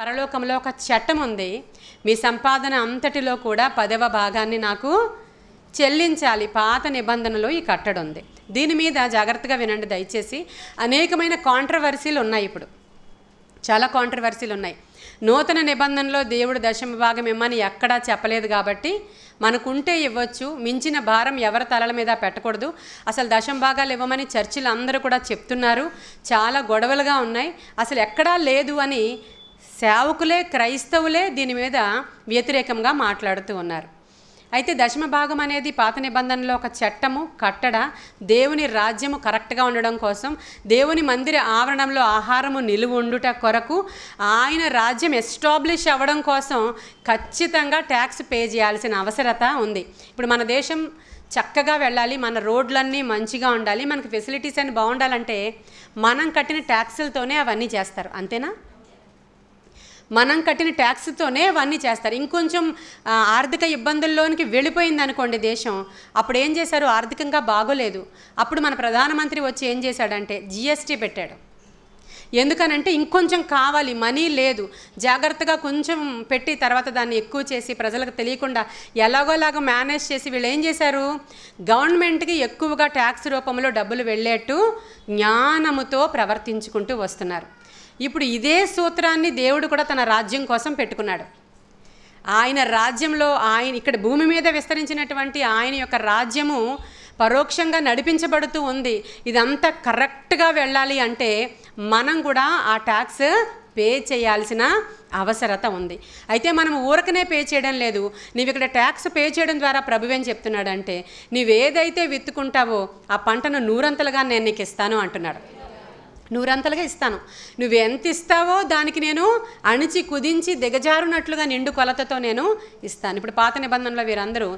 పరలోకంలో ఒక చట్టం ఉంది మీ సంపాదన అంతటిలో కూడా పదవ భాగాన్ని నాకు చెల్లించాలి పాత నిబంధనలో ఈ కట్టడం ఉంది దీని మీద జాగ్రత్తగా వినండి దయచేసి అనేకమైన కాంట్రవర్సీలు ఉన్నాయి ఇప్పుడు చాలా కాంట్రవర్సీలు ఉన్నాయి నూతన నిబంధనలో దేవుడు దశమ భాగం ఇమ్మని ఎక్కడా చెప్పలేదు కాబట్టి మనకుంటే ఇవ్వచ్చు మించిన భారం ఎవరి తలల మీద పెట్టకూడదు అసలు దశమ భాగాలు ఇవ్వమని చర్చిలు అందరూ కూడా చెప్తున్నారు చాలా గొడవలుగా ఉన్నాయి అసలు ఎక్కడా లేదు అని సేవకులే క్రైస్తవులే దీని మీద వ్యతిరేకంగా మాట్లాడుతూ ఉన్నారు అయితే దశమ భాగం అనేది పాత నిబంధనలో ఒక చట్టము కట్టడ దేవుని రాజ్యము కరెక్ట్గా ఉండడం కోసం దేవుని మందిర ఆవరణంలో ఆహారము నిలువ ఉండుట కొరకు ఆయన రాజ్యం ఎస్టాబ్లిష్ అవ్వడం కోసం ఖచ్చితంగా ట్యాక్స్ పే చేయాల్సిన అవసరత ఉంది ఇప్పుడు మన దేశం చక్కగా వెళ్ళాలి మన రోడ్లన్నీ మంచిగా ఉండాలి మనకి ఫెసిలిటీస్ అన్నీ బాగుండాలంటే మనం కట్టిన ట్యాక్సులతోనే అవన్నీ చేస్తారు అంతేనా మనం కట్టిన ట్యాక్స్తోనే అవన్నీ చేస్తారు ఇంకొంచెం ఆర్థిక ఇబ్బందుల్లోనికి వెళ్ళిపోయింది అనుకోండి దేశం అప్పుడు ఏం చేశారు ఆర్థికంగా బాగోలేదు అప్పుడు మన ప్రధానమంత్రి వచ్చి ఏం చేశాడంటే జిఎస్టీ పెట్టాడు ఎందుకనంటే ఇంకొంచెం కావాలి మనీ లేదు జాగ్రత్తగా కొంచెం పెట్టి తర్వాత దాన్ని ఎక్కువ చేసి ప్రజలకు తెలియకుండా ఎలాగోలాగా మేనేజ్ చేసి వీళ్ళు ఏం చేశారు గవర్నమెంట్కి ఎక్కువగా ట్యాక్స్ రూపంలో డబ్బులు వెళ్ళేట్టు జ్ఞానముతో ప్రవర్తించుకుంటూ వస్తున్నారు ఇప్పుడు ఇదే సూత్రాన్ని దేవుడు కూడా తన రాజ్యం కోసం పెట్టుకున్నాడు ఆయన రాజ్యంలో ఆయన ఇక్కడ భూమి మీద విస్తరించినటువంటి ఆయన యొక్క రాజ్యము పరోక్షంగా నడిపించబడుతూ ఉంది ఇదంతా కరెక్ట్గా వెళ్ళాలి అంటే మనం కూడా ఆ ట్యాక్స్ పే చేయాల్సిన అవసరత ఉంది అయితే మనం ఊరకనే పే చేయడం లేదు నీవు ఇక్కడ ట్యాక్స్ పే చేయడం ద్వారా ప్రభువేం చెప్తున్నాడంటే నీవేదైతే విత్తుకుంటావో ఆ పంటను నూరంతలుగా నేను నీకు ఇస్తాను అంటున్నాడు నూరంతలుగా ఇస్తాను నువ్వు ఎంత ఇస్తావో దానికి నేను అణిచి కుదించి దిగజారునట్లుగా నిండు కొలతతో నేను ఇస్తాను ఇప్పుడు పాత నిబంధనలో వీరందరూ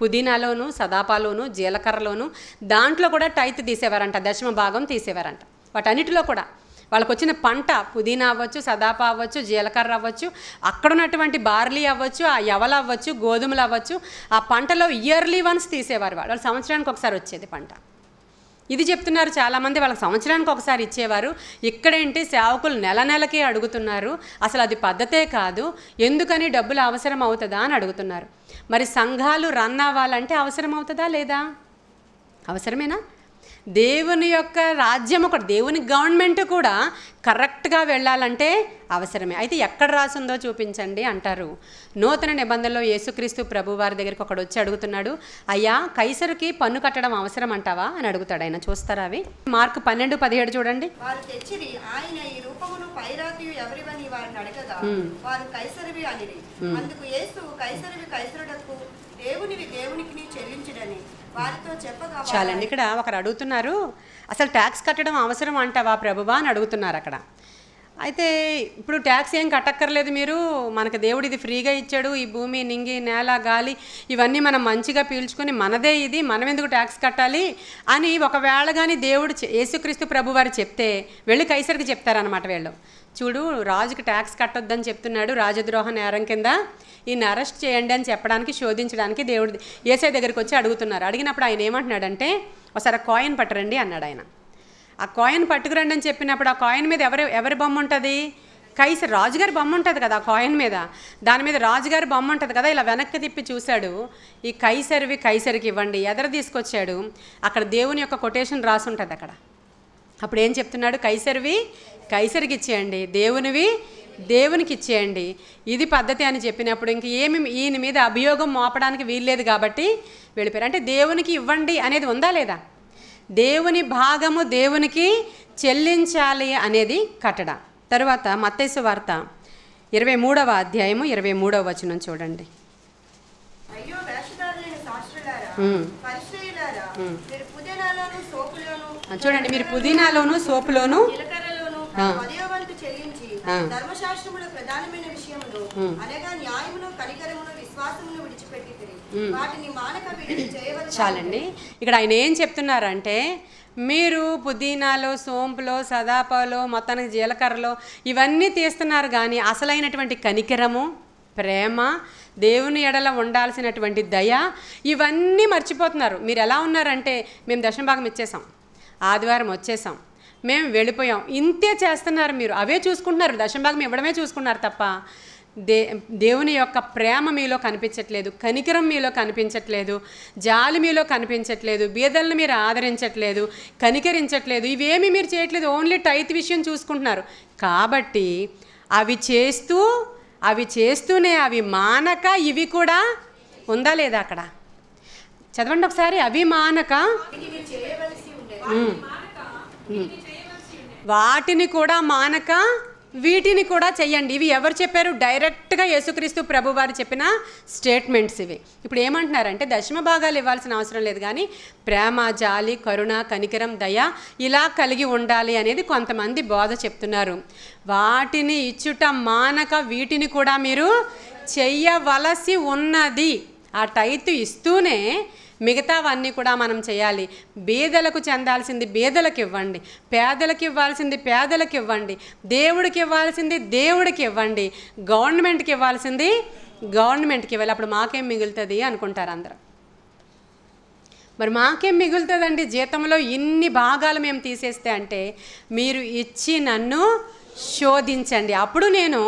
పుదీనాలోను సదాపాలోను జీలకర్రలోను దాంట్లో కూడా టైత్ తీసేవారంట దశమ భాగం తీసేవారంట వాటన్నిటిలో కూడా వాళ్ళకు వచ్చిన పంట పుదీనా అవ్వచ్చు సదాపా అవ్వచ్చు జీలకర్ర అవ్వచ్చు అక్కడ ఉన్నటువంటి బార్లీ అవ్వచ్చు ఆ ఎవలు అవ్వచ్చు గోధుమలు అవ్వచ్చు ఆ పంటలో ఇయర్లీ వన్స్ తీసేవారు వాళ్ళు సంవత్సరానికి ఒకసారి వచ్చేది పంట ఇది చెప్తున్నారు చాలామంది వాళ్ళకి సంవత్సరానికి ఒకసారి ఇచ్చేవారు ఇక్కడేంటి సేవకులు నెల నెలకే అడుగుతున్నారు అసలు అది పద్ధతే కాదు ఎందుకని డబ్బులు అవసరం అవుతుందా అని అడుగుతున్నారు మరి సంఘాలు రన్ అవ్వాలంటే అవసరం అవుతుందా లేదా అవసరమేనా దేవుని యొక్క రాజ్యం ఒకటి దేవుని గవర్నమెంట్ కూడా కరెక్ట్గా వెళ్ళాలంటే అవసరమే అయితే ఎక్కడ రాసిందో చూపించండి అంటారు నూతన నిబంధనలో యేసుక్రీస్తు ప్రభు వారి దగ్గరికి ఒకడు వచ్చి అడుగుతున్నాడు అయ్యా కైసరుకి పన్ను కట్టడం అవసరం అంటావా అని అడుగుతాడు ఆయన చూస్తారా అవి మార్కు పన్నెండు పదిహేడు చూడండి వారు తెచ్చిరి ఆయన ఈ రూపమును ఎవరివని వారిని వారు కైసరివి అందుకు యేసు కైసరివి కైసరుడకు దేవునివి దేవునికి చెల్లించడని చాలండి ఇక్కడ ఒకరు అడుగుతున్నారు అసలు ట్యాక్స్ కట్టడం అవసరం అంటావా ప్రభువా అని అడుగుతున్నారు అక్కడ అయితే ఇప్పుడు ట్యాక్స్ ఏం కట్టక్కర్లేదు మీరు మనకు దేవుడు ఇది ఫ్రీగా ఇచ్చాడు ఈ భూమి నింగి నేల గాలి ఇవన్నీ మనం మంచిగా పీల్చుకొని మనదే ఇది మనం ఎందుకు ట్యాక్స్ కట్టాలి అని ఒకవేళ కానీ దేవుడు యేసుక్రీస్తు ప్రభు వారు చెప్తే వెళ్ళి కైసరికి చెప్తారనమాట వీళ్ళు చూడు రాజుకి ట్యాక్స్ కట్టొద్దని చెప్తున్నాడు రాజద్రోహ నేరం కింద ఈయన అరెస్ట్ చేయండి అని చెప్పడానికి శోధించడానికి దేవుడి ఏసై దగ్గరికి వచ్చి అడుగుతున్నారు అడిగినప్పుడు ఆయన ఏమంటున్నాడంటే ఒకసారి కాయిన్ పట్టరండి అన్నాడు ఆయన ఆ కాయిన్ పట్టుకురండి అని చెప్పినప్పుడు ఆ కాయిన్ మీద ఎవరు ఎవరి బొమ్మ ఉంటుంది కైసర్ రాజుగారి బొమ్మ ఉంటుంది కదా ఆ కాయిన్ మీద దాని మీద రాజుగారి బొమ్మ ఉంటుంది కదా ఇలా వెనక్కి తిప్పి చూశాడు ఈ కైసర్వి కైసరికి ఇవ్వండి ఎదర తీసుకొచ్చాడు అక్కడ దేవుని యొక్క కొటేషన్ రాసి ఉంటుంది అక్కడ అప్పుడు ఏం చెప్తున్నాడు కైసరివి కైసరికి ఇచ్చేయండి దేవునివి దేవునికి ఇచ్చేయండి ఇది పద్ధతి అని చెప్పినప్పుడు ఇంక ఏమి ఈయన మీద అభియోగం మోపడానికి వీల్లేదు కాబట్టి వెళ్ళిపోయారు అంటే దేవునికి ఇవ్వండి అనేది ఉందా లేదా దేవుని భాగము దేవునికి చెల్లించాలి అనేది కట్టడ తర్వాత మత్తైసు వార్త ఇరవై మూడవ అధ్యాయము ఇరవై మూడవ వచనం చూడండి చూడండి మీరు పుదీనాలోను సోపులోను ధర్మశాస్త్రములో ప్రధానమైన అనగా న్యాయమును విశ్వాసమును విడిచిపెట్టి వాటిని మానక చాలండి ఇక్కడ ఆయన ఏం చెప్తున్నారంటే మీరు పుదీనాలో సోంపులో సదాపలో మొత్తానికి జీలకర్రలో ఇవన్నీ తీస్తున్నారు కానీ అసలైనటువంటి కనికరము ప్రేమ దేవుని ఎడల ఉండాల్సినటువంటి దయ ఇవన్నీ మర్చిపోతున్నారు మీరు ఎలా ఉన్నారంటే మేము దశంభాగం ఇచ్చేసాం ఆదివారం వచ్చేసాం మేము వెళ్ళిపోయాం ఇంతే చేస్తున్నారు మీరు అవే చూసుకుంటున్నారు దశంభాగం ఇవ్వడమే చూసుకున్నారు తప్ప దే దేవుని యొక్క ప్రేమ మీలో కనిపించట్లేదు కనికరం మీలో కనిపించట్లేదు జాలి మీలో కనిపించట్లేదు బీదలను మీరు ఆదరించట్లేదు కనికరించట్లేదు ఇవేమీ మీరు చేయట్లేదు ఓన్లీ టైత్ విషయం చూసుకుంటున్నారు కాబట్టి అవి చేస్తూ అవి చేస్తూనే అవి మానక ఇవి కూడా ఉందా లేదా అక్కడ చదవండి ఒకసారి అవి మానక వాటిని కూడా మానక వీటిని కూడా చెయ్యండి ఇవి ఎవరు చెప్పారు డైరెక్ట్గా యేసుక్రీస్తు ప్రభు వారు చెప్పిన స్టేట్మెంట్స్ ఇవి ఇప్పుడు ఏమంటున్నారంటే దశమ భాగాలు ఇవ్వాల్సిన అవసరం లేదు కానీ ప్రేమ జాలి కరుణ కనికరం దయ ఇలా కలిగి ఉండాలి అనేది కొంతమంది బోధ చెప్తున్నారు వాటిని ఇచ్చుట మానక వీటిని కూడా మీరు చెయ్యవలసి ఉన్నది ఆ టైత్ ఇస్తూనే మిగతావన్నీ కూడా మనం చేయాలి బీదలకు చెందాల్సింది బీదలకు ఇవ్వండి పేదలకు ఇవ్వాల్సింది పేదలకు ఇవ్వండి దేవుడికి ఇవ్వాల్సింది దేవుడికి ఇవ్వండి గవర్నమెంట్కి ఇవ్వాల్సింది గవర్నమెంట్కి ఇవ్వాలి అప్పుడు మాకేం మిగులుతుంది అనుకుంటారు అందరూ మరి మాకేం మిగులుతుందండి జీతంలో ఇన్ని భాగాలు మేము తీసేస్తే అంటే మీరు ఇచ్చి నన్ను శోధించండి అప్పుడు నేను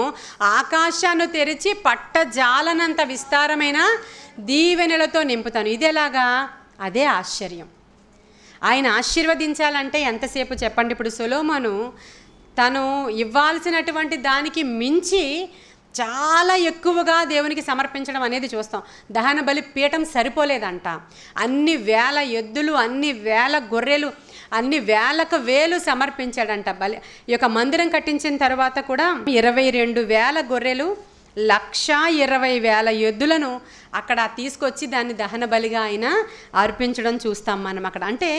ఆకాశాన్ని తెరిచి పట్టజాలనంత విస్తారమైన దీవెనలతో నింపుతాను ఇదేలాగా అదే ఆశ్చర్యం ఆయన ఆశీర్వదించాలంటే ఎంతసేపు చెప్పండి ఇప్పుడు సొలోమను తను ఇవ్వాల్సినటువంటి దానికి మించి చాలా ఎక్కువగా దేవునికి సమర్పించడం అనేది చూస్తాం దహన బలి పీఠం సరిపోలేదంట అన్ని వేల ఎద్దులు అన్ని వేల గొర్రెలు అన్ని వేలకు వేలు సమర్పించాడంట బలి ఈ యొక్క మందిరం కట్టించిన తర్వాత కూడా ఇరవై రెండు వేల గొర్రెలు లక్షా ఇరవై వేల ఎద్దులను అక్కడ తీసుకొచ్చి దాన్ని దహన బలిగా ఆయన అర్పించడం చూస్తాం మనం అక్కడ అంటే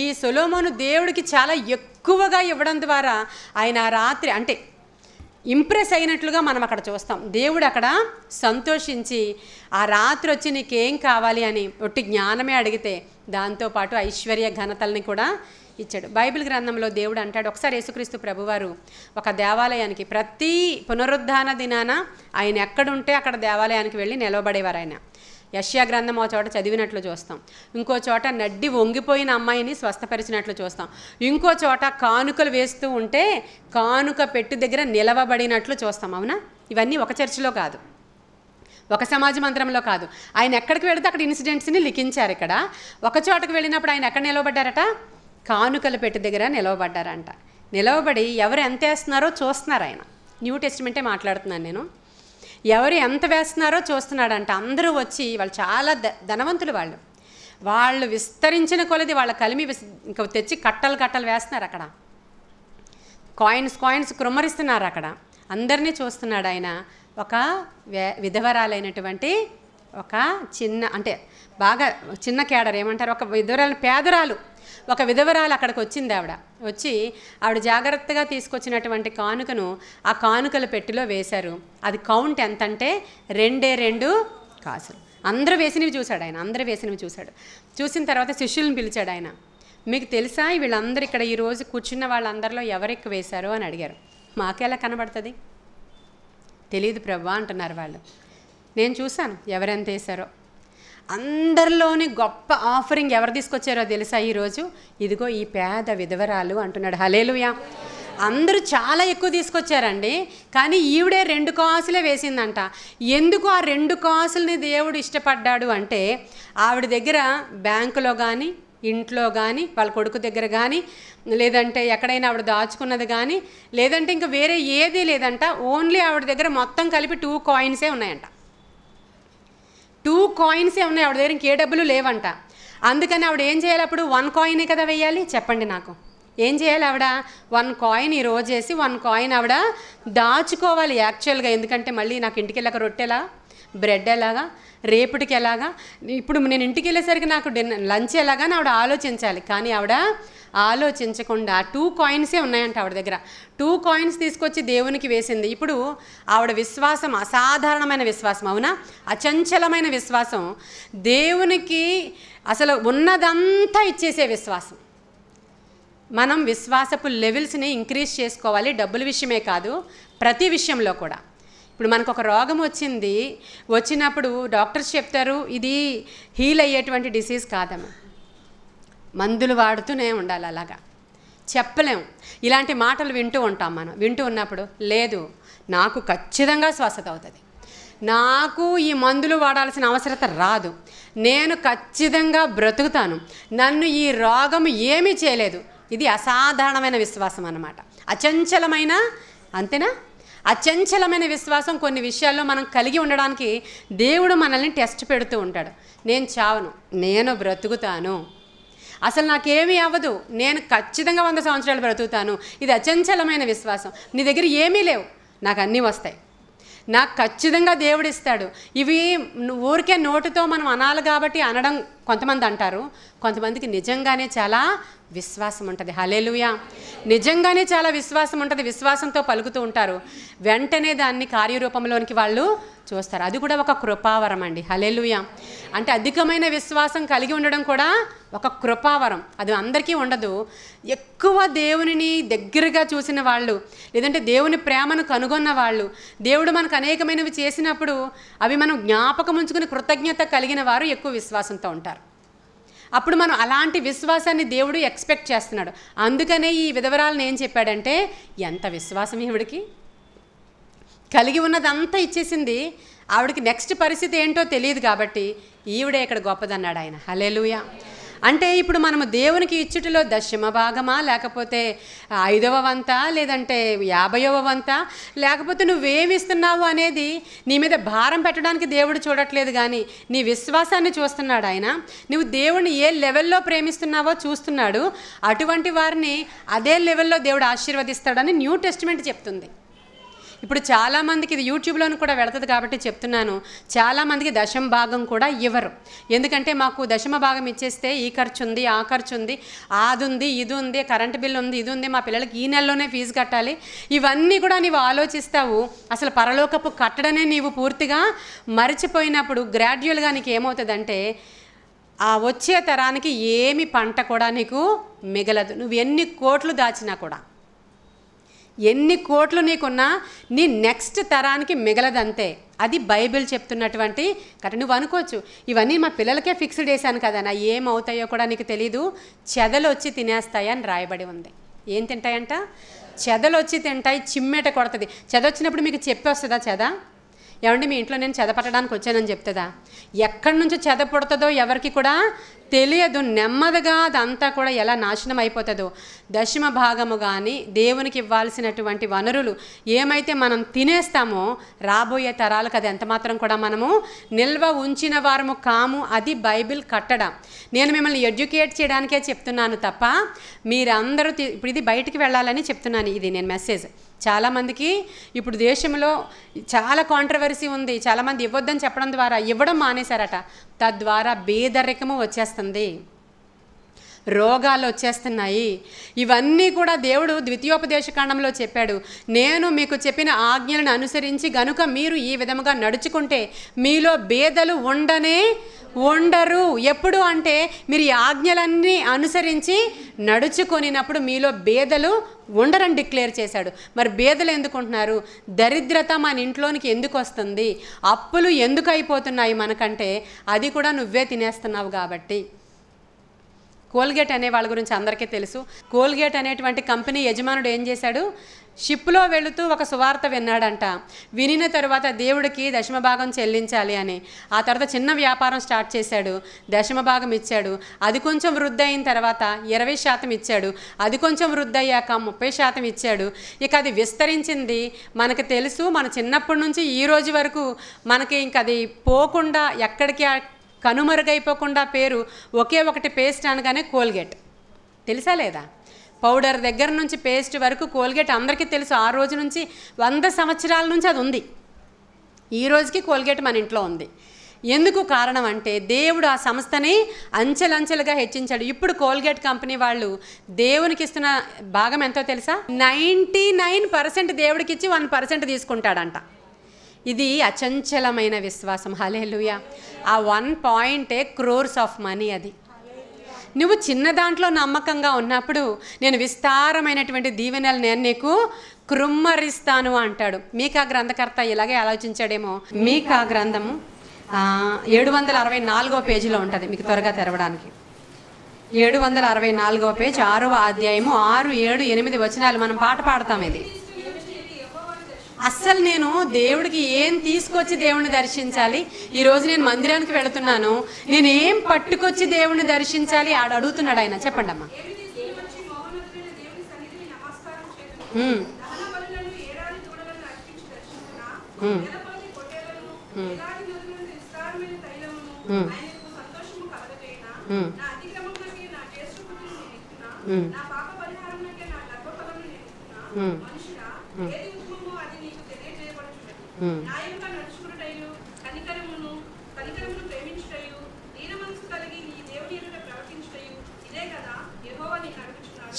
ఈ సొలోమోను దేవుడికి చాలా ఎక్కువగా ఇవ్వడం ద్వారా ఆయన రాత్రి అంటే ఇంప్రెస్ అయినట్లుగా మనం అక్కడ చూస్తాం దేవుడు అక్కడ సంతోషించి ఆ రాత్రి వచ్చి నీకేం కావాలి అని ఒట్టి జ్ఞానమే అడిగితే దాంతోపాటు ఐశ్వర్య ఘనతల్ని కూడా ఇచ్చాడు బైబిల్ గ్రంథంలో దేవుడు అంటాడు ఒకసారి యేసుక్రీస్తు ప్రభువారు ఒక దేవాలయానికి ప్రతి పునరుద్ధాన దినాన ఆయన ఎక్కడుంటే అక్కడ దేవాలయానికి వెళ్ళి నిలబడేవారు ఆయన యష్యా గ్రంథం ఓ చోట చదివినట్లు చూస్తాం ఇంకో చోట నడ్డి వంగిపోయిన అమ్మాయిని స్వస్థపరిచినట్లు చూస్తాం ఇంకో చోట కానుకలు వేస్తూ ఉంటే కానుక పెట్టు దగ్గర నిలవబడినట్లు చూస్తాం అవునా ఇవన్నీ ఒక చర్చిలో కాదు ఒక సమాజ మంత్రంలో కాదు ఆయన ఎక్కడికి వెళితే అక్కడ ఇన్సిడెంట్స్ని లిఖించారు ఇక్కడ ఒక చోటకు వెళ్ళినప్పుడు ఆయన ఎక్కడ నిలబడ్డారట కానుకల పెట్టి దగ్గర నిలవబడ్డారంట నిలవబడి ఎవరు ఎంత వేస్తున్నారో చూస్తున్నారు ఆయన న్యూ టెస్ట్మెంటే మాట్లాడుతున్నాను నేను ఎవరు ఎంత వేస్తున్నారో చూస్తున్నాడంట అందరూ వచ్చి వాళ్ళు చాలా ధనవంతులు వాళ్ళు వాళ్ళు విస్తరించిన కొలది వాళ్ళ కలిమి ఇంకా తెచ్చి కట్టలు కట్టలు వేస్తున్నారు అక్కడ కాయిన్స్ కాయిన్స్ కృమరిస్తున్నారు అక్కడ అందరినీ చూస్తున్నాడు ఆయన ఒక విధవరాలైనటువంటి ఒక చిన్న అంటే బాగా చిన్న కేడర్ ఏమంటారు ఒక విధవరాలు పేదరాలు ఒక విధవరాలు అక్కడికి వచ్చింది ఆవిడ వచ్చి ఆవిడ జాగ్రత్తగా తీసుకొచ్చినటువంటి కానుకను ఆ కానుకల పెట్టిలో వేశారు అది కౌంట్ ఎంత అంటే రెండే రెండు కాసులు అందరూ వేసినవి చూశాడు ఆయన అందరూ వేసినవి చూశాడు చూసిన తర్వాత శిష్యులను పిలిచాడు ఆయన మీకు తెలుసా వీళ్ళందరూ ఇక్కడ ఈరోజు కూర్చున్న వాళ్ళందరిలో ఎవరెక్కు వేశారు అని అడిగారు మాకెలా కనబడుతుంది తెలియదు ప్రభా అంటున్నారు వాళ్ళు నేను చూశాను ఎవరెంత వేశారో అందరిలోని గొప్ప ఆఫరింగ్ ఎవరు తీసుకొచ్చారో తెలుసా ఈరోజు ఇదిగో ఈ పేద విధవరాలు అంటున్నాడు హలేలుయా అందరూ చాలా ఎక్కువ తీసుకొచ్చారండి కానీ ఈవిడే రెండు కాసులే వేసిందంట ఎందుకు ఆ రెండు కాసుల్ని దేవుడు ఇష్టపడ్డాడు అంటే ఆవిడ దగ్గర బ్యాంకులో కానీ ఇంట్లో కానీ వాళ్ళ కొడుకు దగ్గర కానీ లేదంటే ఎక్కడైనా ఆవిడ దాచుకున్నది కానీ లేదంటే ఇంకా వేరే ఏదీ లేదంట ఓన్లీ ఆవిడ దగ్గర మొత్తం కలిపి టూ కాయిన్సే ఉన్నాయంట టూ కాయిన్సే ఉన్నాయి ఆవిడ దగ్గర ఇంకే డబ్బులు లేవంట అందుకని ఆవిడ ఏం చేయాలి అప్పుడు వన్ కాయినే కదా వేయాలి చెప్పండి నాకు ఏం చేయాలి ఆవిడ వన్ కాయిన్ ఈ రోజు వేసి వన్ కాయిన్ ఆవిడ దాచుకోవాలి యాక్చువల్గా ఎందుకంటే మళ్ళీ నాకు ఇంటికి వెళ్ళక రొట్టెలా బ్రెడ్ ఎలాగా రేపటికి ఎలాగా ఇప్పుడు నేను ఇంటికి వెళ్ళేసరికి నాకు డిన్నర్ లంచ్ ఎలాగా ఆవిడ ఆలోచించాలి కానీ ఆవిడ ఆలోచించకుండా టూ కాయిన్సే ఉన్నాయంట ఆవిడ దగ్గర టూ కాయిన్స్ తీసుకొచ్చి దేవునికి వేసింది ఇప్పుడు ఆవిడ విశ్వాసం అసాధారణమైన విశ్వాసం అవునా అచంచలమైన విశ్వాసం దేవునికి అసలు ఉన్నదంతా ఇచ్చేసే విశ్వాసం మనం విశ్వాసపు లెవెల్స్ని ఇంక్రీజ్ చేసుకోవాలి డబ్బుల విషయమే కాదు ప్రతి విషయంలో కూడా ఇప్పుడు మనకు ఒక రోగం వచ్చింది వచ్చినప్పుడు డాక్టర్స్ చెప్తారు ఇది హీల్ అయ్యేటువంటి డిసీజ్ కాదమ్మా మందులు వాడుతూనే ఉండాలి అలాగా చెప్పలేం ఇలాంటి మాటలు వింటూ ఉంటాం మనం వింటూ ఉన్నప్పుడు లేదు నాకు ఖచ్చితంగా స్వస్థత అవుతుంది నాకు ఈ మందులు వాడాల్సిన అవసరత రాదు నేను ఖచ్చితంగా బ్రతుకుతాను నన్ను ఈ రోగం ఏమీ చేయలేదు ఇది అసాధారణమైన విశ్వాసం అన్నమాట అచంచలమైన అంతేనా అచంచలమైన విశ్వాసం కొన్ని విషయాల్లో మనం కలిగి ఉండడానికి దేవుడు మనల్ని టెస్ట్ పెడుతూ ఉంటాడు నేను చావను నేను బ్రతుకుతాను అసలు నాకేమీ అవ్వదు నేను ఖచ్చితంగా వంద సంవత్సరాలు బ్రతుకుతాను ఇది అచంచలమైన విశ్వాసం నీ దగ్గర ఏమీ లేవు నాకు అన్నీ వస్తాయి నాకు ఖచ్చితంగా దేవుడిస్తాడు ఇవి ఊరికే నోటితో మనం అనాలి కాబట్టి అనడం కొంతమంది అంటారు కొంతమందికి నిజంగానే చాలా విశ్వాసం ఉంటుంది హలేలుయా నిజంగానే చాలా విశ్వాసం ఉంటుంది విశ్వాసంతో పలుకుతూ ఉంటారు వెంటనే దాన్ని కార్యరూపంలోనికి వాళ్ళు చూస్తారు అది కూడా ఒక కృపావరం అండి హలెలుయ అంటే అధికమైన విశ్వాసం కలిగి ఉండడం కూడా ఒక కృపావరం అది అందరికీ ఉండదు ఎక్కువ దేవునిని దగ్గరగా చూసిన వాళ్ళు లేదంటే దేవుని ప్రేమను కనుగొన్న వాళ్ళు దేవుడు మనకు అనేకమైనవి చేసినప్పుడు అవి మనం జ్ఞాపకం ఉంచుకుని కృతజ్ఞత కలిగిన వారు ఎక్కువ విశ్వాసంతో ఉంటారు అప్పుడు మనం అలాంటి విశ్వాసాన్ని దేవుడు ఎక్స్పెక్ట్ చేస్తున్నాడు అందుకనే ఈ విధవరాలను ఏం చెప్పాడంటే ఎంత విశ్వాసం ఈవిడికి కలిగి ఉన్నదంతా ఇచ్చేసింది ఆవిడకి నెక్స్ట్ పరిస్థితి ఏంటో తెలియదు కాబట్టి ఈవిడే ఇక్కడ గొప్పదన్నాడు ఆయన హలేలుయ అంటే ఇప్పుడు మనము దేవునికి ఇచ్చుటిలో దశమ భాగమా లేకపోతే ఐదవ వంత లేదంటే యాభైవ వంత లేకపోతే నువ్వేమిస్తున్నావు అనేది నీ మీద భారం పెట్టడానికి దేవుడు చూడట్లేదు కానీ నీ విశ్వాసాన్ని చూస్తున్నాడు ఆయన నువ్వు దేవుడిని ఏ లెవెల్లో ప్రేమిస్తున్నావో చూస్తున్నాడు అటువంటి వారిని అదే లెవెల్లో దేవుడు ఆశీర్వదిస్తాడని న్యూ టెస్ట్మెంట్ చెప్తుంది ఇప్పుడు చాలామందికి ఇది యూట్యూబ్లోను కూడా వెళుతుంది కాబట్టి చెప్తున్నాను చాలామందికి దశమ భాగం కూడా ఇవ్వరు ఎందుకంటే మాకు దశమ భాగం ఇచ్చేస్తే ఈ ఖర్చు ఉంది ఆ ఖర్చు ఉంది అది ఉంది ఇది ఉంది కరెంటు బిల్ ఉంది ఇది ఉంది మా పిల్లలకి ఈ నెలలోనే ఫీజు కట్టాలి ఇవన్నీ కూడా నీవు ఆలోచిస్తావు అసలు పరలోకపు కట్టడనే నీవు పూర్తిగా మర్చిపోయినప్పుడు గ్రాడ్యువల్గా నీకు ఏమవుతుందంటే ఆ వచ్చే తరానికి ఏమి పంట కూడా నీకు మిగలదు నువ్వు ఎన్ని కోట్లు దాచినా కూడా ఎన్ని కోట్లు నీకున్నా నీ నెక్స్ట్ తరానికి మిగలదంతే అది బైబిల్ చెప్తున్నటువంటి కట నువ్వు అనుకోవచ్చు ఇవన్నీ మా పిల్లలకే ఫిక్స్డ్ వేశాను కదా నా ఏమవుతాయో కూడా నీకు తెలీదు చెదలు వచ్చి తినేస్తాయని రాయబడి ఉంది ఏం తింటాయంట చెదలు వచ్చి తింటాయి చిమ్మేట కొడుతుంది చెద వచ్చినప్పుడు మీకు వస్తుందా చెద ఏమండి మీ ఇంట్లో నేను చెద పట్టడానికి వచ్చానని చెప్తుందా ఎక్కడి నుంచో చెద పుడుతుందో ఎవరికి కూడా తెలియదు నెమ్మదిగా అదంతా కూడా ఎలా నాశనం అయిపోతుందో దశమ భాగము కానీ దేవునికి ఇవ్వాల్సినటువంటి వనరులు ఏమైతే మనం తినేస్తామో రాబోయే తరాలకు అది ఎంతమాత్రం కూడా మనము నిల్వ ఉంచిన వారము కాము అది బైబిల్ కట్టడం నేను మిమ్మల్ని ఎడ్యుకేట్ చేయడానికే చెప్తున్నాను తప్ప మీరందరూ ఇప్పుడు ఇది బయటికి వెళ్ళాలని చెప్తున్నాను ఇది నేను మెసేజ్ చాలామందికి ఇప్పుడు దేశంలో చాలా కాంట్రవర్సీ ఉంది చాలామంది ఇవ్వద్దని చెప్పడం ద్వారా ఇవ్వడం మానేశారట తద్వారా బేదరికము వచ్చేస్తుంది రోగాలు వచ్చేస్తున్నాయి ఇవన్నీ కూడా దేవుడు ద్వితీయోపదేశ కాండంలో చెప్పాడు నేను మీకు చెప్పిన ఆజ్ఞలను అనుసరించి గనుక మీరు ఈ విధముగా నడుచుకుంటే మీలో భేదలు ఉండనే ఉండరు ఎప్పుడు అంటే మీరు ఈ ఆజ్ఞలన్నీ అనుసరించి నడుచుకొనినప్పుడు మీలో భేదలు ఉండరని డిక్లేర్ చేశాడు మరి భేదలు ఎందుకుంటున్నారు దరిద్రత మన ఇంట్లోనికి ఎందుకు వస్తుంది అప్పులు ఎందుకు అయిపోతున్నాయి మనకంటే అది కూడా నువ్వే తినేస్తున్నావు కాబట్టి కోల్గేట్ అనే వాళ్ళ గురించి అందరికీ తెలుసు కోల్గేట్ అనేటువంటి కంపెనీ యజమానుడు ఏం చేశాడు షిప్లో వెళుతూ ఒక సువార్త విన్నాడంట వినిన తరువాత దేవుడికి దశమభాగం చెల్లించాలి అని ఆ తర్వాత చిన్న వ్యాపారం స్టార్ట్ చేశాడు దశమభాగం ఇచ్చాడు అది కొంచెం వృద్ధి అయిన తర్వాత ఇరవై శాతం ఇచ్చాడు అది కొంచెం వృద్ధి అయ్యాక ముప్పై శాతం ఇచ్చాడు ఇక అది విస్తరించింది మనకు తెలుసు మన చిన్నప్పటి నుంచి ఈ రోజు వరకు మనకి ఇంక అది పోకుండా ఎక్కడికి కనుమరుగైపోకుండా పేరు ఒకే ఒకటి పేస్ట్ అనగానే కోల్గేట్ తెలుసా లేదా పౌడర్ దగ్గర నుంచి పేస్ట్ వరకు కోల్గేట్ అందరికీ తెలుసు ఆ రోజు నుంచి వంద సంవత్సరాల నుంచి అది ఉంది ఈ రోజుకి కోల్గేట్ మన ఇంట్లో ఉంది ఎందుకు కారణం అంటే దేవుడు ఆ సంస్థని అంచెలంచెలుగా హెచ్చించాడు ఇప్పుడు కోల్గేట్ కంపెనీ వాళ్ళు దేవునికి ఇస్తున్న భాగం ఎంతో తెలుసా నైంటీ నైన్ పర్సెంట్ దేవుడికి ఇచ్చి వన్ పర్సెంట్ తీసుకుంటాడంట ఇది అచంచలమైన విశ్వాసం హలేలుయ ఆ వన్ పాయింటే క్రోర్స్ ఆఫ్ మనీ అది నువ్వు చిన్న దాంట్లో నమ్మకంగా ఉన్నప్పుడు నేను విస్తారమైనటువంటి దీవెనలు నేను నీకు కృమ్మరిస్తాను అంటాడు మీకు ఆ గ్రంథకర్త ఇలాగే ఆలోచించాడేమో మీకు ఆ గ్రంథము ఏడు వందల అరవై నాలుగో పేజీలో ఉంటుంది మీకు త్వరగా తెరవడానికి ఏడు వందల అరవై నాలుగో పేజ్ ఆరవ అధ్యాయము ఆరు ఏడు ఎనిమిది వచనాలు మనం పాట పాడతాం ఇది అస్సలు నేను దేవుడికి ఏం తీసుకొచ్చి దేవుణ్ణి దర్శించాలి ఈరోజు నేను మందిరానికి వెళుతున్నాను నేను ఏం పట్టుకొచ్చి దేవుణ్ణి దర్శించాలి ఆడు అడుగుతున్నాడు ఆయన చెప్పండి అమ్మా నా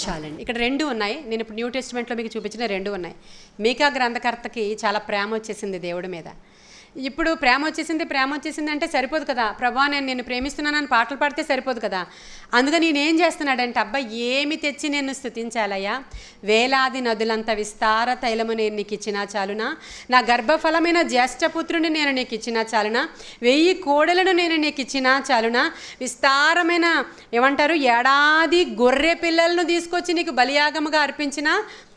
చాలండి ఇక్కడ రెండు ఉన్నాయి నేను ఇప్పుడు న్యూ టెస్ట్మెంట్లో మీకు చూపించిన రెండు ఉన్నాయి మీకా గ్రంథకర్తకి చాలా ప్రేమ వచ్చేసింది దేవుడి మీద ఇప్పుడు ప్రేమ వచ్చేసింది ప్రేమ వచ్చేసింది అంటే సరిపోదు కదా ప్రభా నేను నేను ప్రేమిస్తున్నానని పాటలు పాడితే సరిపోదు కదా అందుకని నేనేం చేస్తున్నాడంటే అబ్బాయి ఏమి తెచ్చి నేను స్థుతించాలయ్యా వేలాది నదులంత విస్తార తైలము నేను నీకు ఇచ్చినా చాలునా నా గర్భఫలమైన జ్యేష్ఠపుత్రుని నేను నీకు ఇచ్చినా చాలునా వెయ్యి కోడలను నేను నీకు ఇచ్చినా చాలునా విస్తారమైన ఏమంటారు ఏడాది గొర్రె పిల్లలను తీసుకొచ్చి నీకు బలియాగముగా అర్పించినా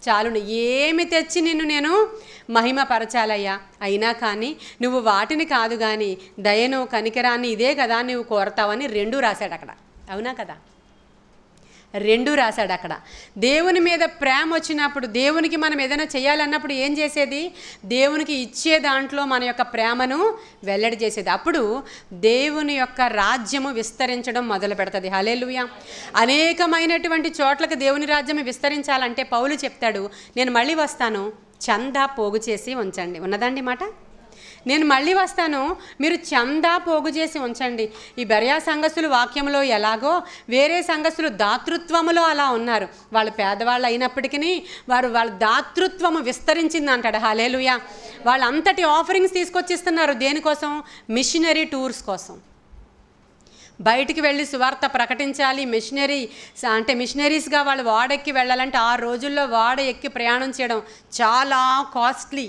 చాలు ఏమి తెచ్చి నిన్ను నేను మహిమపరచాలయ్యా అయినా కానీ నువ్వు వాటిని కాదు కానీ దయను కనికరాన్ని ఇదే కదా నువ్వు కోరతావని రెండూ రాశాడు అక్కడ అవునా కదా రెండు రాశాడు అక్కడ దేవుని మీద ప్రేమ వచ్చినప్పుడు దేవునికి మనం ఏదైనా చేయాలన్నప్పుడు ఏం చేసేది దేవునికి ఇచ్చే దాంట్లో మన యొక్క ప్రేమను వెల్లడి చేసేది అప్పుడు దేవుని యొక్క రాజ్యము విస్తరించడం మొదలు పెడుతుంది హలేలుయ అనేకమైనటువంటి చోట్లకు దేవుని రాజ్యం విస్తరించాలంటే పౌలు చెప్తాడు నేను మళ్ళీ వస్తాను చందా పోగు చేసి ఉంచండి ఉన్నదండి మాట నేను మళ్ళీ వస్తాను మీరు చందా పోగు చేసి ఉంచండి ఈ బెరయా సంగస్సులు వాక్యంలో ఎలాగో వేరే సంగస్సులు దాతృత్వములో అలా ఉన్నారు వాళ్ళు పేదవాళ్ళు అయినప్పటికీ వారు వాళ్ళ దాతృత్వము విస్తరించింది అంటాడు హాలేలుయా వాళ్ళంతటి ఆఫరింగ్స్ తీసుకొచ్చిస్తున్నారు దేనికోసం మిషనరీ టూర్స్ కోసం బయటికి వెళ్ళి సువార్త ప్రకటించాలి మిషనరీ అంటే మిషనరీస్గా వాళ్ళు వాడెక్కి వెళ్ళాలంటే ఆ రోజుల్లో వాడ ఎక్కి ప్రయాణం చేయడం చాలా కాస్ట్లీ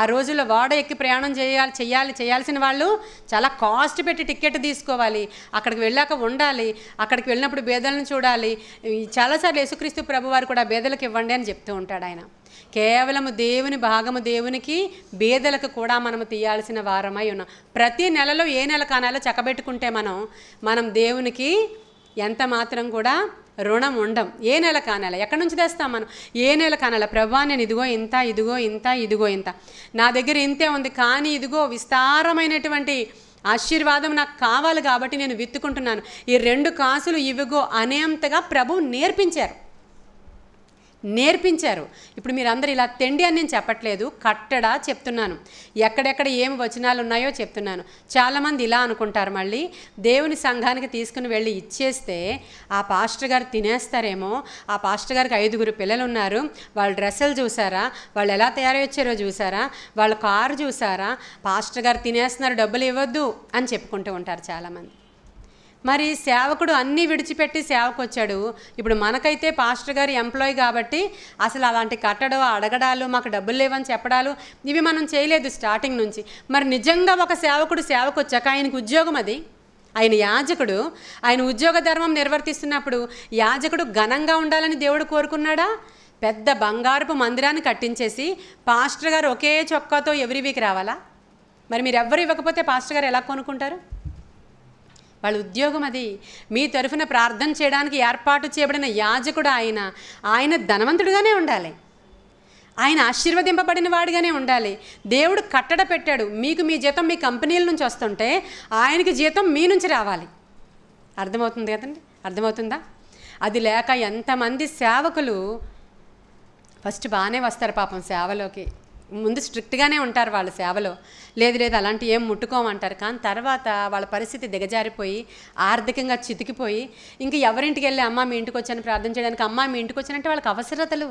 ఆ రోజుల్లో ఓడ ఎక్కి ప్రయాణం చేయాలి చేయాలి చేయాల్సిన వాళ్ళు చాలా కాస్ట్ పెట్టి టికెట్ తీసుకోవాలి అక్కడికి వెళ్ళాక ఉండాలి అక్కడికి వెళ్ళినప్పుడు బేదలను చూడాలి చాలాసార్లు యేసుక్రీస్తు ప్రభు వారు కూడా భేదలకు ఇవ్వండి అని చెప్తూ ఉంటాడు ఆయన కేవలము దేవుని భాగము దేవునికి బేదలకు కూడా మనము తీయాల్సిన వారమై ఉన్నాం ప్రతి నెలలో ఏ నెల కానాలో చక్కబెట్టుకుంటే మనం మనం దేవునికి ఎంత మాత్రం కూడా రుణం ఉండం ఏ నెల కానాల ఎక్కడి నుంచి తెస్తాం మనం ఏ నెల కానాల ప్రభా నేను ఇదిగో ఇంత ఇదిగో ఇంత ఇదిగో ఇంత నా దగ్గర ఇంతే ఉంది కానీ ఇదిగో విస్తారమైనటువంటి ఆశీర్వాదం నాకు కావాలి కాబట్టి నేను విత్తుకుంటున్నాను ఈ రెండు కాసులు ఇవిగో అనేంతగా ప్రభు నేర్పించారు నేర్పించారు ఇప్పుడు మీరందరూ ఇలా తెండి అని నేను చెప్పట్లేదు కట్టడా చెప్తున్నాను ఎక్కడెక్కడ ఏమి వచనాలు ఉన్నాయో చెప్తున్నాను చాలామంది ఇలా అనుకుంటారు మళ్ళీ దేవుని సంఘానికి తీసుకుని వెళ్ళి ఇచ్చేస్తే ఆ పాస్టర్ గారు తినేస్తారేమో ఆ పాస్టర్ గారికి ఐదుగురు పిల్లలు ఉన్నారు వాళ్ళ డ్రెస్సులు చూసారా వాళ్ళు ఎలా వచ్చారో చూసారా వాళ్ళ కారు చూసారా పాస్టర్ గారు తినేస్తున్నారు డబ్బులు ఇవ్వద్దు అని చెప్పుకుంటూ ఉంటారు చాలామంది మరి సేవకుడు అన్నీ విడిచిపెట్టి సేవకు వచ్చాడు ఇప్పుడు మనకైతే పాస్టర్ గారి ఎంప్లాయ్ కాబట్టి అసలు అలాంటి కట్టడం అడగడాలు మాకు డబ్బులు లేవని చెప్పడాలు ఇవి మనం చేయలేదు స్టార్టింగ్ నుంచి మరి నిజంగా ఒక సేవకుడు సేవకు వచ్చాక ఆయనకు ఉద్యోగం అది ఆయన యాజకుడు ఆయన ఉద్యోగ ధర్మం నిర్వర్తిస్తున్నప్పుడు యాజకుడు ఘనంగా ఉండాలని దేవుడు కోరుకున్నాడా పెద్ద బంగారపు మందిరాన్ని కట్టించేసి పాస్టర్ గారు ఒకే చొక్కాతో ఎవ్రీ వీక్ రావాలా మరి మీరు ఎవ్వరు ఇవ్వకపోతే పాస్టర్ గారు ఎలా కొనుక్కుంటారు వాళ్ళ ఉద్యోగం అది మీ తరఫున ప్రార్థన చేయడానికి ఏర్పాటు చేయబడిన యాజకుడు ఆయన ఆయన ధనవంతుడుగానే ఉండాలి ఆయన ఆశీర్వదింపబడిన వాడిగానే ఉండాలి దేవుడు కట్టడ పెట్టాడు మీకు మీ జీతం మీ కంపెనీల నుంచి వస్తుంటే ఆయనకి జీతం మీ నుంచి రావాలి అర్థమవుతుంది కదండి అర్థమవుతుందా అది లేక ఎంతమంది సేవకులు ఫస్ట్ బాగానే వస్తారు పాపం సేవలోకి ముందు స్ట్రిక్ట్గానే ఉంటారు వాళ్ళ సేవలో లేదు లేదు అలాంటి ఏం ముట్టుకోమంటారు కానీ తర్వాత వాళ్ళ పరిస్థితి దిగజారిపోయి ఆర్థికంగా చితికిపోయి ఇంక ఎవరింటికి వెళ్ళి అమ్మ మీ ఇంటికి వచ్చాను ప్రార్థన చేయడానికి అమ్మ మీ ఇంటికి వచ్చానంటే వాళ్ళకి అవసరతలు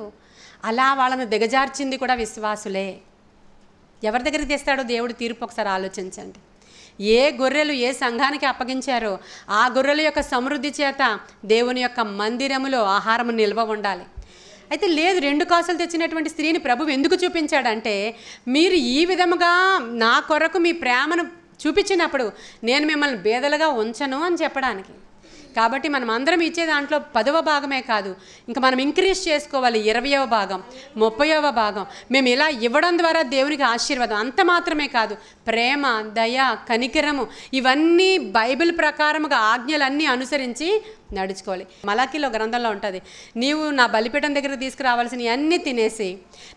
అలా వాళ్ళను దిగజార్చింది కూడా విశ్వాసులే ఎవరి దగ్గర తీస్తాడో దేవుడు తీర్పు ఒకసారి ఆలోచించండి ఏ గొర్రెలు ఏ సంఘానికి అప్పగించారో ఆ గొర్రెల యొక్క సమృద్ధి చేత దేవుని యొక్క మందిరములో ఆహారం నిల్వ ఉండాలి అయితే లేదు రెండు కాసులు తెచ్చినటువంటి స్త్రీని ప్రభు ఎందుకు చూపించాడంటే మీరు ఈ విధముగా నా కొరకు మీ ప్రేమను చూపించినప్పుడు నేను మిమ్మల్ని బేదలుగా ఉంచను అని చెప్పడానికి కాబట్టి మనం అందరం ఇచ్చే దాంట్లో పదవ భాగమే కాదు ఇంకా మనం ఇంక్రీజ్ చేసుకోవాలి ఇరవయవ భాగం ముప్పైవ భాగం మేము ఇలా ఇవ్వడం ద్వారా దేవునికి ఆశీర్వాదం అంత మాత్రమే కాదు ప్రేమ దయ కనికరము ఇవన్నీ బైబిల్ ప్రకారముగా ఆజ్ఞలన్నీ అనుసరించి నడుచుకోవాలి మలాఖీలో గ్రంథంలో ఉంటుంది నీవు నా బలిపీఠం దగ్గర తీసుకురావాల్సినవి అన్నీ తినేసి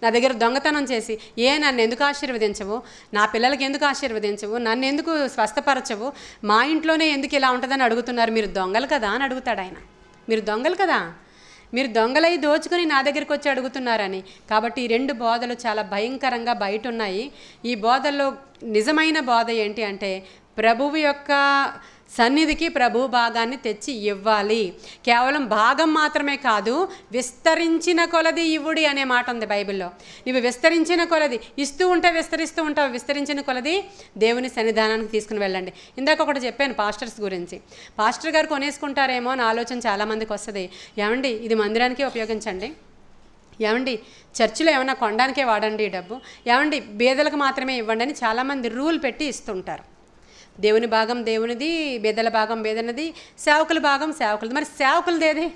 నా దగ్గర దొంగతనం చేసి ఏ నన్ను ఎందుకు ఆశీర్వదించవు నా పిల్లలకి ఎందుకు ఆశీర్వదించవు నన్ను ఎందుకు స్వస్థపరచవు మా ఇంట్లోనే ఎందుకు ఇలా ఉంటుందని అడుగుతున్నారు మీరు దొంగలు కదా అని అడుగుతాడు ఆయన మీరు దొంగలు కదా మీరు దొంగలై దోచుకుని నా దగ్గరికి వచ్చి అడుగుతున్నారని కాబట్టి ఈ రెండు బోధలు చాలా భయంకరంగా బయట ఉన్నాయి ఈ బోధల్లో నిజమైన బోధ ఏంటి అంటే ప్రభువు యొక్క సన్నిధికి ప్రభు భాగాన్ని తెచ్చి ఇవ్వాలి కేవలం భాగం మాత్రమే కాదు విస్తరించిన కొలది ఇవ్వుడి అనే మాట ఉంది బైబిల్లో నువ్వు విస్తరించిన కొలది ఇస్తూ ఉంటే విస్తరిస్తూ ఉంటావు విస్తరించిన కొలది దేవుని సన్నిధానానికి తీసుకుని వెళ్ళండి ఇందాక ఒకటి చెప్పాను పాస్టర్స్ గురించి పాస్టర్ గారు కొనేసుకుంటారేమో అని ఆలోచన చాలామందికి వస్తుంది ఏమండి ఇది మందిరానికి ఉపయోగించండి ఏమండి చర్చిలో ఏమైనా కొనడానికే వాడండి డబ్బు ఏమండి బేదలకు మాత్రమే ఇవ్వండి అని చాలామంది రూల్ పెట్టి ఇస్తుంటారు దేవుని భాగం దేవునిది బేదల భాగం బేదనది సేవకుల భాగం సేవకులది మరి సేవకులది ఏది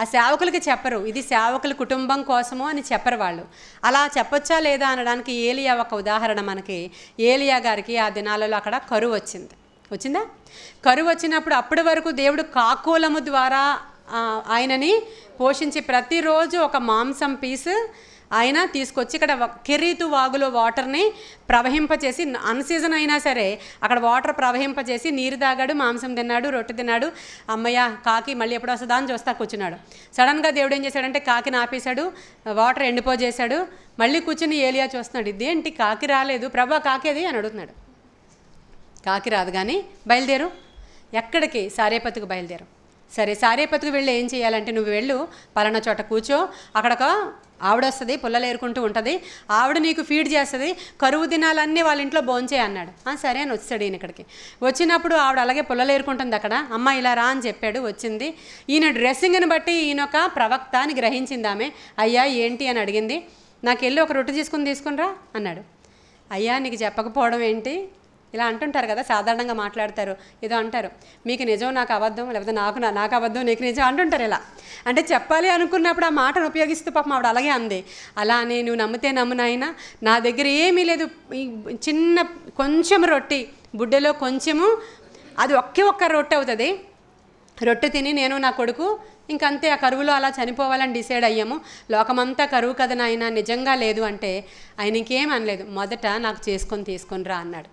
ఆ సేవకులకి చెప్పరు ఇది సేవకుల కుటుంబం కోసము అని చెప్పరు వాళ్ళు అలా చెప్పొచ్చా లేదా అనడానికి ఏలియా ఒక ఉదాహరణ మనకి ఏలియా గారికి ఆ దినాలలో అక్కడ కరువు వచ్చింది వచ్చిందా కరువు వచ్చినప్పుడు అప్పటి వరకు దేవుడు కాకులము ద్వారా ఆయనని పోషించి ప్రతిరోజు ఒక మాంసం పీసు ఆయన తీసుకొచ్చి ఇక్కడ కిరీతు వాగులో వాటర్ని ప్రవహింపచేసి అన్సీజన్ అయినా సరే అక్కడ వాటర్ ప్రవహింపచేసి నీరు తాగాడు మాంసం తిన్నాడు రొట్టె తిన్నాడు అమ్మయ్య కాకి మళ్ళీ ఎప్పుడు వస్తుందా అని చూస్తా కూర్చున్నాడు సడన్గా దేవుడు ఏం చేశాడంటే కాకి నాపేశాడు వాటర్ ఎండిపోజేశాడు మళ్ళీ కూర్చుని ఏలియా చూస్తున్నాడు ఇదేంటి కాకి రాలేదు ప్రభా కాకేది అని అడుగుతున్నాడు కాకి రాదు కానీ బయలుదేరు ఎక్కడికి సారేపతికి బయలుదేరు సరే సారేపతికి వెళ్ళి ఏం చేయాలంటే నువ్వు వెళ్ళు పలానా చోట కూర్చో అక్కడ ఒక ఆవిడ వస్తుంది పుల్లలు ఏరుకుంటూ ఉంటుంది ఆవిడ నీకు ఫీడ్ చేస్తుంది కరువు దినాలన్నీ వాళ్ళ ఇంట్లో భోంచే అన్నాడు సరే అని వచ్చాడు ఈయన ఇక్కడికి వచ్చినప్పుడు ఆవిడ అలాగే పుల్లలు ఏరుకుంటుంది అక్కడ అమ్మ ఇలా రా అని చెప్పాడు వచ్చింది ఈయన డ్రెస్సింగ్ని బట్టి ఈయన ఒక ప్రవక్త అని గ్రహించింది ఆమె అయ్యా ఏంటి అని అడిగింది నాకు వెళ్ళి ఒక రొట్టె తీసుకుని తీసుకునిరా అన్నాడు అయ్యా నీకు చెప్పకపోవడం ఏంటి ఇలా అంటుంటారు కదా సాధారణంగా మాట్లాడతారు ఏదో అంటారు మీకు నిజం నాకు అబద్ధం లేకపోతే నాకు నాకు అబద్ధం నీకు నిజం అంటుంటారు ఇలా అంటే చెప్పాలి అనుకున్నప్పుడు ఆ మాటను ఉపయోగిస్తూ పాపం ఆవిడ అలాగే అంది అలా నువ్వు నమ్మితే నమ్మునైనా నా దగ్గర ఏమీ లేదు చిన్న కొంచెం రొట్టి బుడ్డలో కొంచెము అది ఒకే ఒక్క రొట్టె అవుతుంది రొట్టె తిని నేను నా కొడుకు ఇంకంతే ఆ కరువులో అలా చనిపోవాలని డిసైడ్ అయ్యాము లోకమంతా కరువు కథ నాయన నిజంగా లేదు అంటే ఆయన ఇంకేం అనలేదు మొదట నాకు చేసుకొని తీసుకొని రా అన్నాడు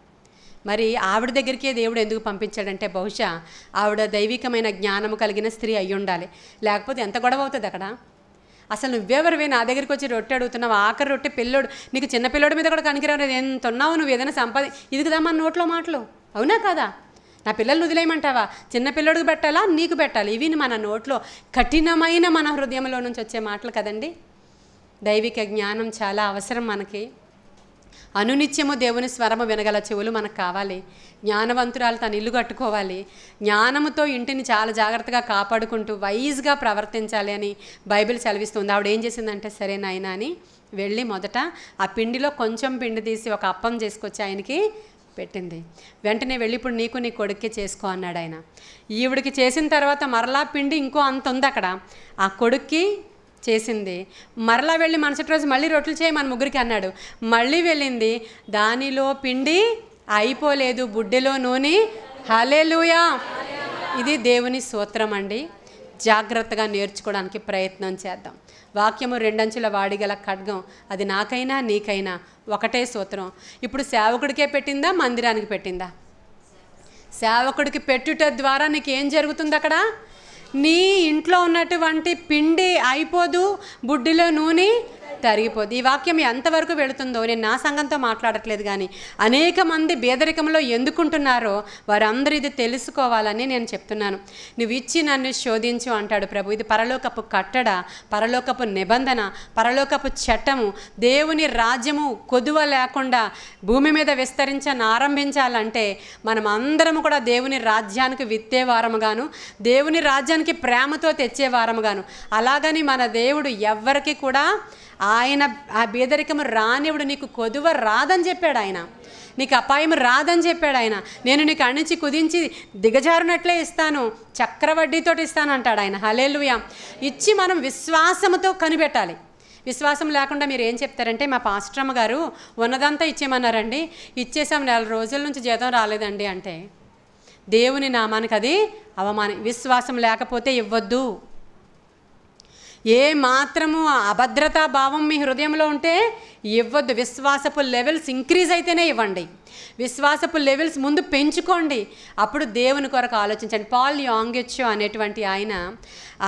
మరి ఆవిడ దగ్గరికే దేవుడు ఎందుకు పంపించాడంటే బహుశా ఆవిడ దైవికమైన జ్ఞానము కలిగిన స్త్రీ అయి ఉండాలి లేకపోతే ఎంత గొడవ అవుతుంది అక్కడ అసలు నువ్వెవరివే నా దగ్గరికి వచ్చి రొట్టె అడుగుతున్నావు ఆఖరి రొట్టె పిల్లోడు నీకు చిన్న పిల్లోడి మీద కూడా కనికిరావు ఎంత ఉన్నావు నువ్వు ఏదైనా సంపాది ఇది కదా మన నోట్లో మాటలు అవునా కదా నా పిల్లల్ని వదిలేయమంటావా చిన్న పిల్లడికి పెట్టాలా నీకు పెట్టాలి ఇవి మన నోట్లో కఠినమైన మన హృదయంలో నుంచి వచ్చే మాటలు కదండి దైవిక జ్ఞానం చాలా అవసరం మనకి అనునిత్యము దేవుని స్వరము వినగల చెవులు మనకు కావాలి జ్ఞానవంతురాలు తన ఇల్లు కట్టుకోవాలి జ్ఞానముతో ఇంటిని చాలా జాగ్రత్తగా కాపాడుకుంటూ వైజ్గా ప్రవర్తించాలి అని బైబిల్ చదివిస్తుంది ఆవిడ ఏం చేసిందంటే సరే నాయన అని వెళ్ళి మొదట ఆ పిండిలో కొంచెం పిండి తీసి ఒక అప్పం చేసుకొచ్చి ఆయనకి పెట్టింది వెంటనే వెళ్ళి ఇప్పుడు నీకు నీ కొడుక్కి చేసుకో అన్నాడు ఆయన ఈవిడికి చేసిన తర్వాత మరలా పిండి ఇంకో అంత ఉంది అక్కడ ఆ కొడుక్కి చేసింది మరలా వెళ్ళి మనసటి రోజు మళ్ళీ రొట్టెలు చేయి మన ముగ్గురికి అన్నాడు మళ్ళీ వెళ్ళింది దానిలో పిండి అయిపోలేదు బుడ్డెలో నూనె హలేలుయా ఇది దేవుని సూత్రం అండి జాగ్రత్తగా నేర్చుకోవడానికి ప్రయత్నం చేద్దాం వాక్యము రెండంచుల వాడిగల ఖడ్గం అది నాకైనా నీకైనా ఒకటే సూత్రం ఇప్పుడు సేవకుడికే పెట్టిందా మందిరానికి పెట్టిందా సేవకుడికి పెట్టుట ద్వారా నీకేం జరుగుతుంది అక్కడ నీ ఇంట్లో ఉన్నటువంటి పిండి అయిపోదు బుడ్డిలో నూనె తరిగిపోద్ది ఈ వాక్యం ఎంతవరకు వెళుతుందో నేను నా సంఘంతో మాట్లాడట్లేదు కానీ అనేక మంది బేదరికంలో ఎందుకుంటున్నారో వారందరూ ఇది తెలుసుకోవాలని నేను చెప్తున్నాను నువ్వు ఇచ్చి నన్ను శోధించు అంటాడు ప్రభు ఇది పరలోకపు కట్టడ పరలోకపు నిబంధన పరలోకపు చట్టము దేవుని రాజ్యము కొదువ లేకుండా భూమి మీద విస్తరించని ఆరంభించాలంటే మనం అందరం కూడా దేవుని రాజ్యానికి విత్తేవారముగాను దేవుని రాజ్యానికి ప్రేమతో తెచ్చేవారముగాను అలాగని మన దేవుడు ఎవ్వరికి కూడా ఆయన ఆ బీదరికము రానివుడు నీకు కొదువ రాదని చెప్పాడు ఆయన నీకు అపాయం రాదని చెప్పాడు ఆయన నేను నీకు అణించి కుదించి దిగజారునట్లే ఇస్తాను చక్రవడ్డీతో ఇస్తాను అంటాడు ఆయన హలేలుయా ఇచ్చి మనం విశ్వాసముతో కనిపెట్టాలి విశ్వాసం లేకుండా మీరు ఏం చెప్తారంటే మా పాస్ట్రమ్మ గారు ఉన్నదంతా ఇచ్చేయమన్నారండి ఇచ్చేసాం నెల రోజుల నుంచి జీతం రాలేదండి అంటే దేవుని నామానికి అది అవమానం విశ్వాసం లేకపోతే ఇవ్వద్దు ఏ మాత్రము అభద్రతా భావం మీ హృదయంలో ఉంటే ఇవ్వద్దు విశ్వాసపు లెవెల్స్ ఇంక్రీజ్ అయితేనే ఇవ్వండి విశ్వాసపు లెవెల్స్ ముందు పెంచుకోండి అప్పుడు దేవుని కొరకు ఆలోచించండి పాల్ యాంగ్యూ అనేటువంటి ఆయన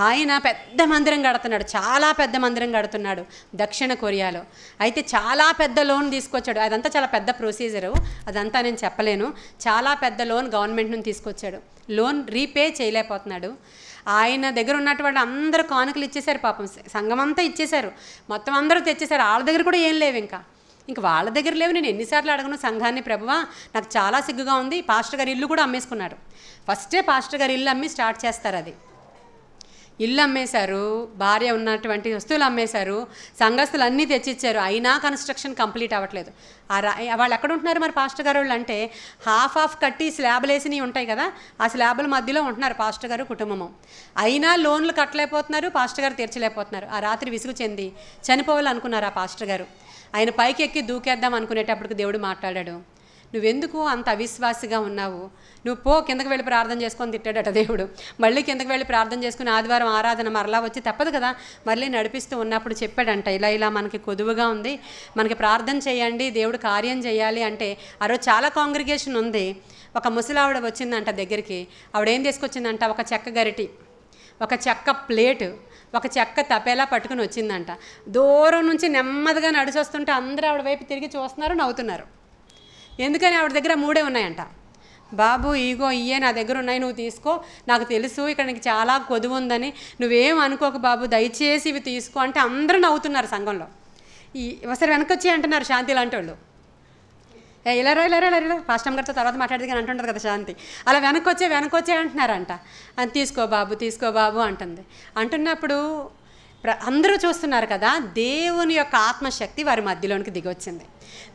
ఆయన పెద్ద మందిరం కడుతున్నాడు చాలా పెద్ద మందిరం కడుతున్నాడు దక్షిణ కొరియాలో అయితే చాలా పెద్ద లోన్ తీసుకొచ్చాడు అదంతా చాలా పెద్ద ప్రొసీజరు అదంతా నేను చెప్పలేను చాలా పెద్ద లోన్ గవర్నమెంట్ నుంచి తీసుకొచ్చాడు లోన్ రీపే చేయలేకపోతున్నాడు ఆయన దగ్గర ఉన్నటువంటి అందరూ కానుకలు ఇచ్చేశారు పాపం సంఘం అంతా ఇచ్చేశారు మొత్తం అందరూ తెచ్చేశారు వాళ్ళ దగ్గర కూడా ఏం లేవు ఇంకా ఇంక వాళ్ళ దగ్గర లేవు నేను ఎన్నిసార్లు అడగను సంఘాన్ని ప్రభువా నాకు చాలా సిగ్గుగా ఉంది పాస్టర్ గారి ఇల్లు కూడా అమ్మేసుకున్నారు ఫస్టే పాస్టర్ గారి ఇల్లు అమ్మి స్టార్ట్ చేస్తారు అది ఇల్లు అమ్మేశారు భార్య ఉన్నటువంటి వస్తువులు అమ్మేశారు సంఘస్థులు అన్నీ తెచ్చిచ్చారు అయినా కన్స్ట్రక్షన్ కంప్లీట్ అవ్వట్లేదు ఆ వాళ్ళు ఎక్కడ ఉంటున్నారు మరి పాస్టర్ గారు వాళ్ళు అంటే హాఫ్ హాఫ్ కట్టి స్లాబ్లు వేసినవి ఉంటాయి కదా ఆ స్లాబ్ల మధ్యలో ఉంటున్నారు పాస్టర్ గారు కుటుంబము అయినా లోన్లు కట్టలేకపోతున్నారు పాస్టర్ గారు తీర్చలేకపోతున్నారు ఆ రాత్రి విసుగు చెంది చనిపోవాలనుకున్నారు ఆ పాస్టర్ గారు ఆయన పైకి ఎక్కి దూకేద్దాం అనుకునేటప్పటికి దేవుడు మాట్లాడాడు నువ్వెందుకు అంత అవిశ్వాసిగా ఉన్నావు నువ్వు పో కిందకు వెళ్ళి ప్రార్థన చేసుకొని తిట్టాడట దేవుడు మళ్ళీ కిందకు వెళ్ళి ప్రార్థన చేసుకుని ఆదివారం ఆరాధన మరలా వచ్చి తప్పదు కదా మళ్ళీ నడిపిస్తూ ఉన్నప్పుడు చెప్పాడంట ఇలా ఇలా మనకి కొదువుగా ఉంది మనకి ప్రార్థన చేయండి దేవుడు కార్యం చేయాలి అంటే ఆ రోజు చాలా కాంగ్రిగేషన్ ఉంది ఒక ముసలావిడ వచ్చిందంట దగ్గరికి ఆవిడేం తీసుకొచ్చిందంట ఒక చెక్క గరిటి ఒక చెక్క ప్లేట్ ఒక చెక్క తపేలా పట్టుకుని వచ్చిందంట దూరం నుంచి నెమ్మదిగా నడిచొస్తుంటే అందరూ ఆవిడ వైపు తిరిగి చూస్తున్నారు నవ్వుతున్నారు ఎందుకని ఆవిడ దగ్గర మూడే ఉన్నాయంట బాబు ఈగో ఇయే నా దగ్గర ఉన్నాయి నువ్వు తీసుకో నాకు తెలుసు ఇక్కడ నీకు చాలా కొదువు ఉందని నువ్వేం అనుకోక బాబు దయచేసి ఇవి తీసుకో అంటే అందరూ నవ్వుతున్నారు సంఘంలో ఈ ఒకసారి వెనకొచ్చి అంటున్నారు శాంతి లాంటి వాళ్ళు ఇలా ఇలారా ఇలా పాస్టమ్ గారితో తర్వాత మాట్లాడితే కానీ అంటుంటుంది కదా శాంతి అలా వెనకొచ్చే వెనకొచ్చే అంటున్నారంట అని తీసుకో బాబు తీసుకో బాబు అంటుంది అంటున్నప్పుడు అందరూ చూస్తున్నారు కదా దేవుని యొక్క ఆత్మశక్తి వారి మధ్యలోనికి వచ్చింది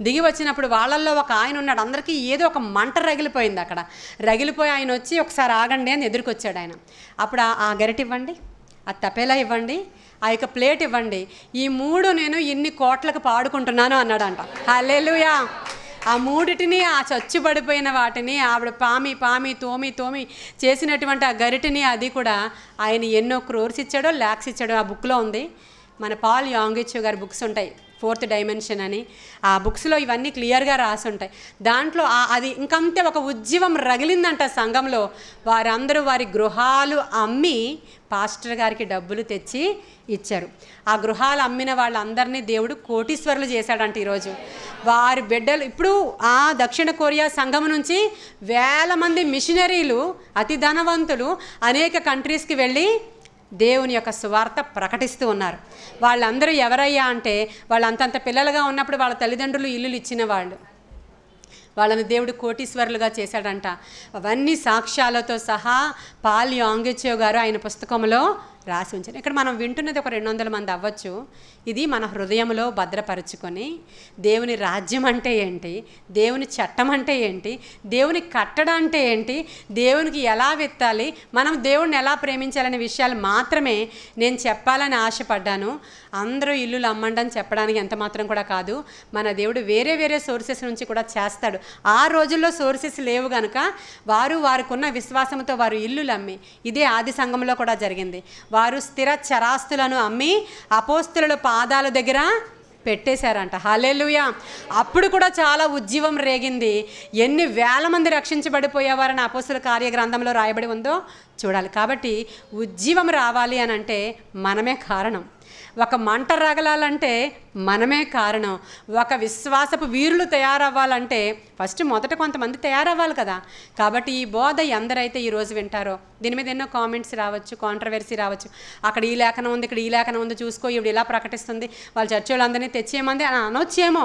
దిగి వచ్చినప్పుడు వాళ్ళల్లో ఒక ఆయన ఉన్నాడు అందరికీ ఏదో ఒక మంట రగిలిపోయింది అక్కడ రగిలిపోయి ఆయన వచ్చి ఒకసారి ఆగండి అని ఎదురుకొచ్చాడు ఆయన అప్పుడు ఆ గరిట ఇవ్వండి ఆ తపేలా ఇవ్వండి ఆ యొక్క ప్లేట్ ఇవ్వండి ఈ మూడు నేను ఇన్ని కోట్లకు పాడుకుంటున్నాను అన్నాడంట హలేలుయా ఆ మూడిటిని ఆ చచ్చి పడిపోయిన వాటిని ఆవిడ పామి పామి తోమి తోమి చేసినటువంటి ఆ గరిటిని అది కూడా ఆయన ఎన్నో క్రోర్స్ ఇచ్చాడో ల్యాక్స్ ఇచ్చాడో ఆ బుక్లో ఉంది మన పాల్ యాంగిచ్చు గారి బుక్స్ ఉంటాయి ఫోర్త్ డైమెన్షన్ అని ఆ బుక్స్లో ఇవన్నీ క్లియర్గా రాసి ఉంటాయి దాంట్లో అది ఇంకంతే ఒక ఉద్యమం రగిలిందంట సంఘంలో వారందరూ వారి గృహాలు అమ్మి పాస్టర్ గారికి డబ్బులు తెచ్చి ఇచ్చారు ఆ గృహాలు అమ్మిన వాళ్ళందరినీ దేవుడు కోటీశ్వరులు చేశాడంట ఈరోజు వారి బిడ్డలు ఇప్పుడు ఆ దక్షిణ కొరియా సంఘం నుంచి వేల మంది మిషనరీలు అతి ధనవంతులు అనేక కంట్రీస్కి వెళ్ళి దేవుని యొక్క సువార్త ప్రకటిస్తూ ఉన్నారు వాళ్ళందరూ ఎవరయ్యా అంటే అంతంత పిల్లలుగా ఉన్నప్పుడు వాళ్ళ తల్లిదండ్రులు ఇల్లులు ఇచ్చిన వాళ్ళు వాళ్ళని దేవుడు కోటీశ్వరులుగా చేశాడంట అవన్నీ సాక్ష్యాలతో సహా పాల్ యాంగిచ్యో గారు ఆయన పుస్తకంలో రాసి ఉంచారు ఇక్కడ మనం వింటున్నది ఒక రెండు వందల మంది అవ్వచ్చు ఇది మన హృదయంలో భద్రపరుచుకొని దేవుని రాజ్యం అంటే ఏంటి దేవుని చట్టం అంటే ఏంటి దేవుని కట్టడం అంటే ఏంటి దేవునికి ఎలా విత్తాలి మనం దేవుణ్ణి ఎలా ప్రేమించాలనే విషయాలు మాత్రమే నేను చెప్పాలని ఆశపడ్డాను అందరూ ఇల్లులు అమ్మండని చెప్పడానికి ఎంత మాత్రం కూడా కాదు మన దేవుడు వేరే వేరే సోర్సెస్ నుంచి కూడా చేస్తాడు ఆ రోజుల్లో సోర్సెస్ లేవు కనుక వారు వారికి ఉన్న విశ్వాసంతో వారు ఇల్లులు భూములు అమ్మి ఇదే ఆది సంఘంలో కూడా జరిగింది వారు స్థిర చరాస్తులను అమ్మి అపోస్తుల పాదాల దగ్గర పెట్టేశారంట హాలేలుయా అప్పుడు కూడా చాలా ఉజ్జీవం రేగింది ఎన్ని వేల మంది రక్షించబడిపోయేవారని కార్య కార్యగ్రంథంలో రాయబడి ఉందో చూడాలి కాబట్టి ఉజ్జీవం రావాలి అని అంటే మనమే కారణం ఒక మంట రగలాలంటే మనమే కారణం ఒక విశ్వాసపు వీరులు తయారవ్వాలంటే ఫస్ట్ మొదట కొంతమంది తయారవ్వాలి కదా కాబట్టి ఈ బోధ ఎందరైతే ఈరోజు వింటారో దీని మీద ఎన్నో కామెంట్స్ రావచ్చు కాంట్రవర్సీ రావచ్చు అక్కడ ఈ లేఖనం ఉంది ఇక్కడ ఈ లేఖనం ఉంది చూసుకో ఇవి ఇలా ప్రకటిస్తుంది వాళ్ళ చర్చి అందరినీ తెచ్చేయమంది అని అనొచ్చేమో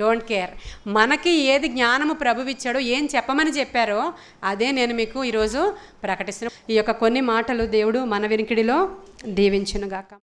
డోంట్ కేర్ మనకి ఏది జ్ఞానము ప్రభువిచ్చాడో ఏం చెప్పమని చెప్పారో అదే నేను మీకు ఈరోజు ప్రకటిస్తున్నాను ఈ యొక్క కొన్ని మాటలు దేవుడు మన వినికిడిలో దీవించునుగాక